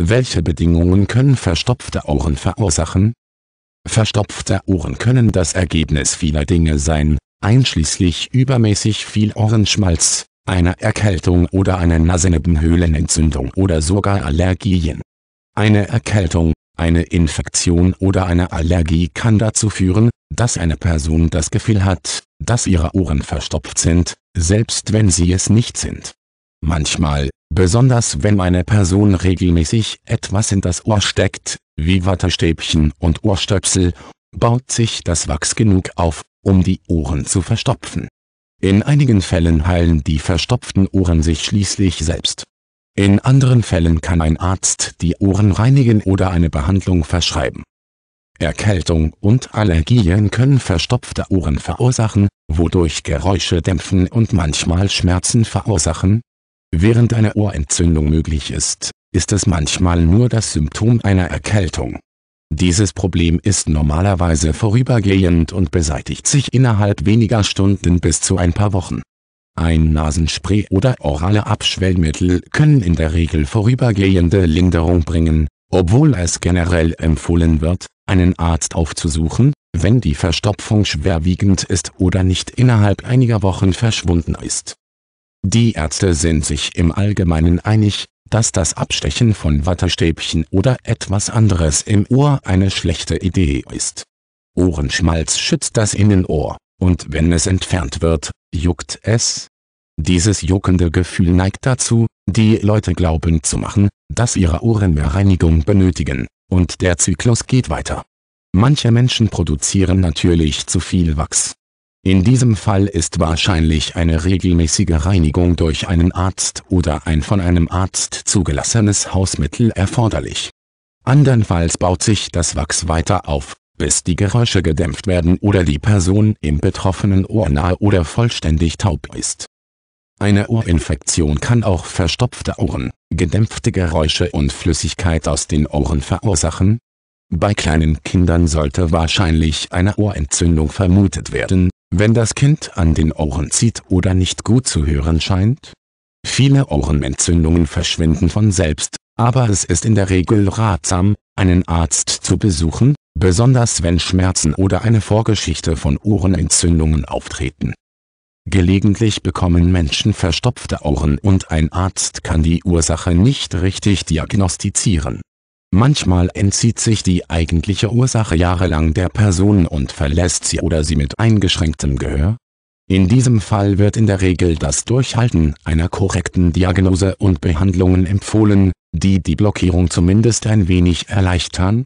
Welche Bedingungen können verstopfte Ohren verursachen? Verstopfte Ohren können das Ergebnis vieler Dinge sein, einschließlich übermäßig viel Ohrenschmalz, einer Erkältung oder einer Nasennebenhöhlenentzündung oder sogar Allergien. Eine Erkältung, eine Infektion oder eine Allergie kann dazu führen, dass eine Person das Gefühl hat, dass ihre Ohren verstopft sind, selbst wenn sie es nicht sind. Manchmal, besonders wenn eine Person regelmäßig etwas in das Ohr steckt, wie Wattestäbchen und Ohrstöpsel, baut sich das Wachs genug auf, um die Ohren zu verstopfen. In einigen Fällen heilen die verstopften Ohren sich schließlich selbst. In anderen Fällen kann ein Arzt die Ohren reinigen oder eine Behandlung verschreiben. Erkältung und Allergien können verstopfte Ohren verursachen, wodurch Geräusche dämpfen und manchmal Schmerzen verursachen, während eine Ohrentzündung möglich ist, ist es manchmal nur das Symptom einer Erkältung. Dieses Problem ist normalerweise vorübergehend und beseitigt sich innerhalb weniger Stunden bis zu ein paar Wochen. Ein Nasenspray oder orale Abschwellmittel können in der Regel vorübergehende Linderung bringen, obwohl es generell empfohlen wird, einen Arzt aufzusuchen, wenn die Verstopfung schwerwiegend ist oder nicht innerhalb einiger Wochen verschwunden ist die Ärzte sind sich im Allgemeinen einig, dass das Abstechen von Wattestäbchen oder etwas anderes im Ohr eine schlechte Idee ist. Ohrenschmalz schützt das Innenohr, und wenn es entfernt wird, juckt es. Dieses juckende Gefühl neigt dazu, die Leute glauben zu machen, dass ihre Ohren mehr Reinigung benötigen, und der Zyklus geht weiter. Manche Menschen produzieren natürlich zu viel Wachs, in diesem Fall ist wahrscheinlich eine regelmäßige Reinigung durch einen Arzt oder ein von einem Arzt zugelassenes Hausmittel erforderlich. Andernfalls baut sich das Wachs weiter auf, bis die Geräusche gedämpft werden oder die Person im betroffenen Ohr nahe oder vollständig taub ist. Eine Ohrinfektion kann auch verstopfte Ohren, gedämpfte Geräusche und Flüssigkeit aus den Ohren verursachen. Bei kleinen Kindern sollte wahrscheinlich eine Ohrentzündung vermutet werden, wenn das Kind an den Ohren zieht oder nicht gut zu hören scheint? Viele Ohrenentzündungen verschwinden von selbst, aber es ist in der Regel ratsam, einen Arzt zu besuchen, besonders wenn Schmerzen oder eine Vorgeschichte von Ohrenentzündungen auftreten. Gelegentlich bekommen Menschen verstopfte Ohren und ein Arzt kann die Ursache nicht richtig diagnostizieren. Manchmal entzieht sich die eigentliche Ursache jahrelang der Person und verlässt sie oder sie mit eingeschränktem Gehör. In diesem Fall wird in der Regel das Durchhalten einer korrekten Diagnose und Behandlungen empfohlen, die die Blockierung zumindest ein wenig erleichtern